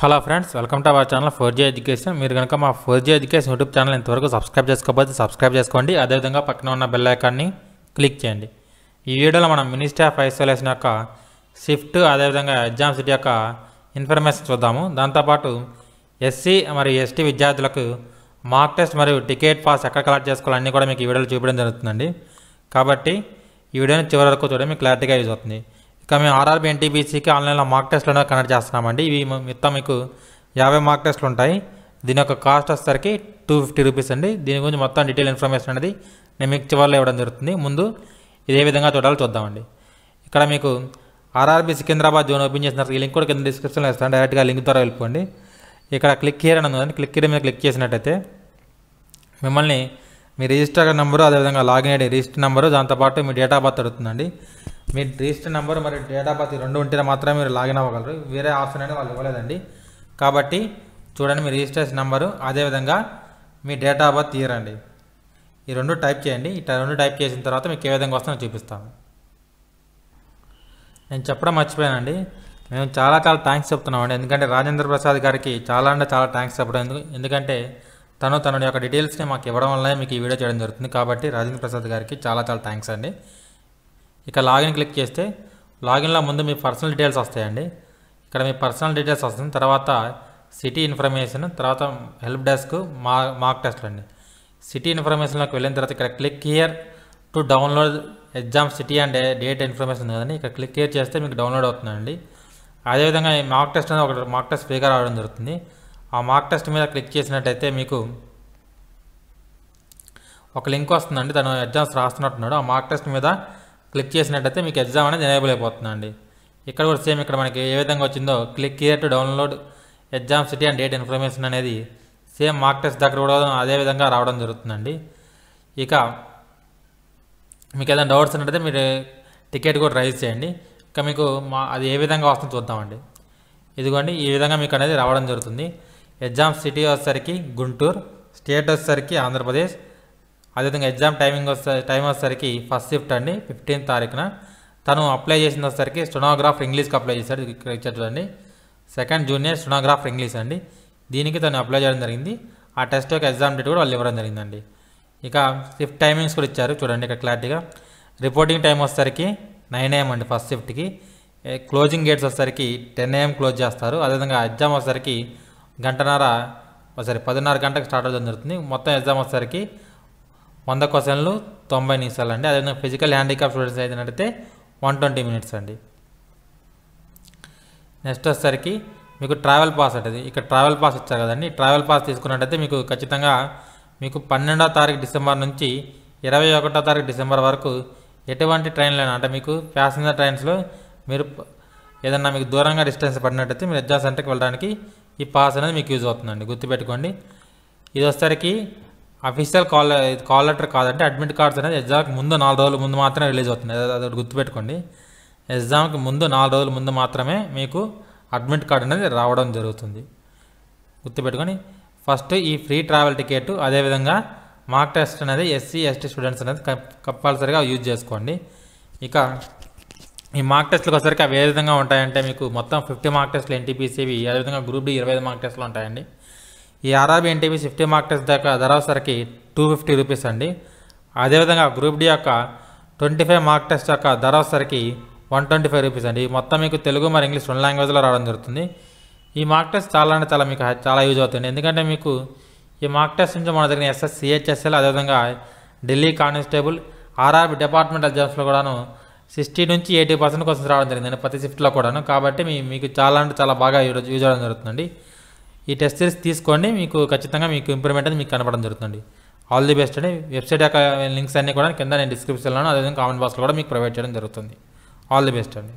hello friends welcome to our channel four G education మీరు కనుక మా four G education YouTube channel ఇంతవరకు subscribe చేసుకోకపోతే సబ్స్క్రైబ్ చేసుకోండి అదేవిధంగా పక్కన ఉన్న బెల్ ఐకాన్ని క్లిక్ చేయండి ఈ వీడియోలో మనం మినిస్ట్రీ ఆఫ్ ఐసోలేషన్ యొక్క షిఫ్ట్ అదేవిధంగా ఎగ్జామ్ సిటీ యొక్క ఇన్ఫర్మేషన్ చూద్దాము దాంతోపాటు ఎస్సీ మరియు ఎస్టీ విద్యార్థులకు మార్క్ టెస్ట్ మరియు టికెట్ పాస్ ఎక్కడ కలెక్ట్ చేసుకోవాలన్నీ కూడా మీకు ఈ వీడియోలో చూపించడం జరుగుతుందండి కాబట్టి ఈ వీడియోని చివరి వరకు చూడడం మీకు క్లారిటీగా యూజ్ అవుతుంది ఇక మేము ఆర్ఆర్బి ఎన్టీపీసీకి ఆన్లైన్లో మాక్ టెస్ట్లను కనెక్ట్ చేస్తున్నామండి ఇవి మొత్తం మీకు యాభై మార్క్ టెస్ట్లు ఉంటాయి దీని యొక్క కాస్ట్ వచ్చేసరికి టూ ఫిఫ్టీ రూపీస్ అండి దీని గురించి మొత్తం డీటెయిల్ ఇన్ఫర్మేషన్ అనేది నేను మీకు చివరిలో ఇవ్వడం జరుగుతుంది ముందు ఇదే విధంగా చూడాలో చూద్దామండి ఇక్కడ మీకు ఆర్ఆర్బీ సికింద్రాబాద్ జోన్ ఓపెన్ చేసిన ఈ లింక్ కూడా కింద డిస్క్రిప్షన్లో ఇస్తాను డైరెక్ట్గా లింక్ ద్వారా వెళ్ళిపోండి ఇక్కడ క్లిక్ చేయడం అని ఉందండి క్లిక్ చేయడం మీద క్లిక్ చేసినట్టయితే మిమ్మల్ని మీ రిజిస్టర్ నెంబరు అదేవిధంగా లాగిన్ ఐడి రిజిస్టర్ నెంబరు దాంతోపాటు మీ డేట్ ఆఫ్ బర్త్ అడుగుతుందండి మీ రిజిస్టర్ నెంబర్ మరియు డేట్ ఆఫ్ బర్త్ రెండు ఉంటే మాత్రమే మీరు లాగిన్ అవ్వగలరు వేరే ఆప్షన్ అనేది వాళ్ళు ఇవ్వలేదండి కాబట్టి చూడండి మీ రిజిస్ట్రేషన్ నెంబరు అదేవిధంగా మీ డేట్ ఆఫ్ బర్త్ ఇయర్ అండి ఈ రెండు టైప్ చేయండి ఇట్లా రెండు టైప్ చేసిన తర్వాత మీకు ఏ విధంగా వస్తుందో చూపిస్తాను నేను చెప్పడం మర్చిపోయానండి మేము చాలా చాలా థ్యాంక్స్ చెప్తున్నామండి ఎందుకంటే రాజేంద్ర ప్రసాద్ గారికి చాలా అంటే చాలా థ్యాంక్స్ చెప్పడం ఎందుకంటే తను తన యొక్క డీటెయిల్స్ని మాకు ఇవ్వడం వల్లనే మీకు ఈ వీడియో చేయడం జరుగుతుంది కాబట్టి రాజేంద్ర ప్రసాద్ గారికి చాలా చాలా థ్యాంక్స్ అండి ఇక లాగిన్ క్లిక్ చేస్తే లాగిన్లో ముందు మీ పర్సనల్ డీటెయిల్స్ వస్తాయండి ఇక్కడ మీ పర్సనల్ డీటెయిల్స్ వస్తుంది తర్వాత సిటీ ఇన్ఫర్మేషన్ తర్వాత హెల్ప్ డెస్క్ మా మార్క్ టెస్ట్లు అండి సిటీ ఇన్ఫర్మేషన్లోకి వెళ్ళిన తర్వాత ఇక్కడ click here to download exam city and date information ఉంది కదండి ఇక్కడ క్లిక్ హియర్ చేస్తే మీకు డౌన్లోడ్ అవుతుందండి అదేవిధంగా ఈ మార్క్ టెస్ట్ అనేది ఒక మార్క్ టెస్ట్ ఫ్రీగా రావడం జరుగుతుంది ఆ మార్క్ టెస్ట్ మీద క్లిక్ చేసినట్టయితే మీకు ఒక లింక్ వస్తుందండి తను ఎగ్జామ్స్ రాస్తున్నట్టున్నాడు ఆ మార్క్ టెస్ట్ మీద క్లిక్ చేసినట్టయితే మీకు ఎగ్జామ్ అనేది ఎనేబుల్ అయిపోతుందండి ఇక్కడ కూడా సేమ్ ఇక్కడ మనకి ఏ విధంగా వచ్చిందో click here to download exam city and date information అనేది సేమ్ మార్క్ టెస్ట్ దగ్గర కూడా అదే విధంగా రావడం జరుగుతుందండి ఇక మీకు ఏదైనా డౌట్స్ ఉన్నట్టయితే మీరు టికెట్ కూడా రైజ్ చేయండి ఇక మీకు మా అది ఏ విధంగా వస్తుందో చూద్దామండి ఇదిగోండి ఈ విధంగా మీకు అనేది రావడం జరుగుతుంది ఎగ్జామ్ సిటీ వచ్చేసరికి గుంటూరు స్టేట్ వచ్చేసరికి ఆంధ్రప్రదేశ్ అదేవిధంగా ఎగ్జామ్ టైమింగ్ వస్తే టైం వచ్చేసరికి ఫస్ట్ షిఫ్ట్ అండి ఫిఫ్టీన్త్ తారీఖున తను అప్లై చేసిన వచ్చేసరికి స్టోనోగ్రాఫర్ ఇంగ్లీష్కి అప్లై చేశాడు ఇక్కడ చూడండి సెకండ్ జూనియర్ స్టోనోగ్రాఫర్ ఇంగ్లీష్ అండి దీనికి తను అప్లై చేయడం జరిగింది ఆ టెస్ట్ యొక్క ఎగ్జామ్ డేట్ కూడా వాళ్ళు ఇవ్వడం జరిగిందండి ఇక షిఫ్ట్ టైమింగ్స్ కూడా ఇచ్చారు చూడండి ఇక్కడ క్లారిటీగా రిపోర్టింగ్ టైం వచ్చేసరికి నైన్ ఏఎం అండి ఫస్ట్ షిఫ్ట్కి క్లోజింగ్ గేట్స్ వచ్చేసరికి టెన్ ఏఎం క్లోజ్ చేస్తారు అదేవిధంగా ఎగ్జామ్ వచ్చేసరికి గంటన్నర సారీ పదిన్నర గంటకు స్టార్ట్ అవ్వడం జరుగుతుంది మొత్తం ఎగ్జామ్ వచ్చేసరికి వంద క్వశ్చన్లు తొంభై నిమిషాలు అండి అదేవిధంగా ఫిజికల్ హ్యాండిక్యాప్ స్టూడెంట్స్ అయితే వన్ ట్వంటీ మినిట్స్ అండి నెక్స్ట్ వచ్చేసరికి మీకు ట్రావెల్ పాస్ అంటది ఇక్కడ ట్రావెల్ పాస్ ఇచ్చారు కదండి ట్రావెల్ పాస్ తీసుకున్నట్టయితే మీకు ఖచ్చితంగా మీకు పన్నెండో తారీఖు డిసెంబర్ నుంచి ఇరవై ఒకటో తారీఖు డిసెంబర్ వరకు ఎటువంటి ట్రైన్లైనా అంటే మీకు ప్యాసింజర్ ట్రైన్స్లో మీరు ఏదన్నా మీకు దూరంగా డిస్టెన్స్ పడినట్టయితే మీరు ఎగ్జామ్ సెంటర్కి వెళ్ళడానికి ఈ పాస్ అనేది మీకు యూజ్ అవుతుందండి గుర్తుపెట్టుకోండి ఇది వచ్చేసరికి అఫీషియల్ కాల్ కాల్ లెటర్ కాదంటే అడ్మిట్ కార్డ్స్ అనేది ఎగ్జామ్కి ముందు నాలుగు రోజుల ముందు మాత్రమే రిలీజ్ అవుతుంది అది గుర్తుపెట్టుకోండి ఎగ్జామ్కి ముందు నాలుగు రోజుల ముందు మాత్రమే మీకు అడ్మిట్ కార్డ్ అనేది రావడం జరుగుతుంది గుర్తుపెట్టుకొని ఫస్ట్ ఈ ఫ్రీ ట్రావెల్ టికెట్ అదేవిధంగా మార్క్ టెస్ట్ అనేది ఎస్సీ ఎస్టీ స్టూడెంట్స్ అనేది కంపల్సరీగా యూజ్ చేసుకోండి ఇక ఈ మార్క్ టెస్ట్లకు వచ్చేసరికి అవి ఏ విధంగా ఉంటాయంటే మీకు మొత్తం ఫిఫ్టీ మార్క్ టెస్ట్లు ఎన్టీపీసీవి అదేవిధంగా గ్రూప్ డి ఇరవై ఐదు మార్క్ టెస్ట్లు ఉంటాయండి ఈ RRB NTP fifty mock test దాకా ధర వచ్చేసరికి టూ ఫిఫ్టీ రూపీస్ అండి అదేవిధంగా గ్రూప్ డి యొక్క ట్వంటీ ఫైవ్ మార్క్ టెస్ట్ యొక్క ధర వచ్చేసరికి వన్ ట్వంటీ ఫైవ్ రూపీస్ అండి మొత్తం మీకు తెలుగు మరి ఇంగ్లీష్ రెండు లాంగ్వేజ్లో రావడం జరుగుతుంది ఈ మార్క్ టెస్ట్ చాలా అంటే చాలా మీకు చాలా యూజ్ అవుతుంది ఎందుకంటే మీకు ఈ మార్క్ టెస్ట్ నుంచి మన దగ్గర ఎస్ఎస్ సిహెచ్ఎస్ఎల్ అదేవిధంగా ఢిల్లీ కానిస్టేబుల్ ఆర్ఆర్బి డిపార్ట్మెంట్ ఎగ్జామ్స్లో కూడాను సిక్స్టీ నుంచి ఎయిటీ పర్సెంట్ క్వశ్చన్స్ రావడం జరిగింది ప్రతి షిఫ్ట్లో కూడాను కాబట్టి మీకు చాలా అంటే చాలా బాగా యూజ్ అవ్వడం జరుగుతుందండి ఈ టెస్ట్ సిరీస్ తీసుకోండి మీకు ఖచ్చితంగా మీకు ఇంప్రూవ్మెంట్ అనేది మీకు కనపడడం జరుగుతుంది ఆల్ ది బెస్ట్ అని వెబ్సైట్ యొక్క లింక్స్ అన్నీ కూడా కింద నేను డిస్క్రిప్షన్లోను అదేవిధంగా కామెంట్ బాక్స్లో కూడా మీకు ప్రొవైడ్ చేయడం జరుగుతుంది ఆల్ ది బెస్ట్ అండి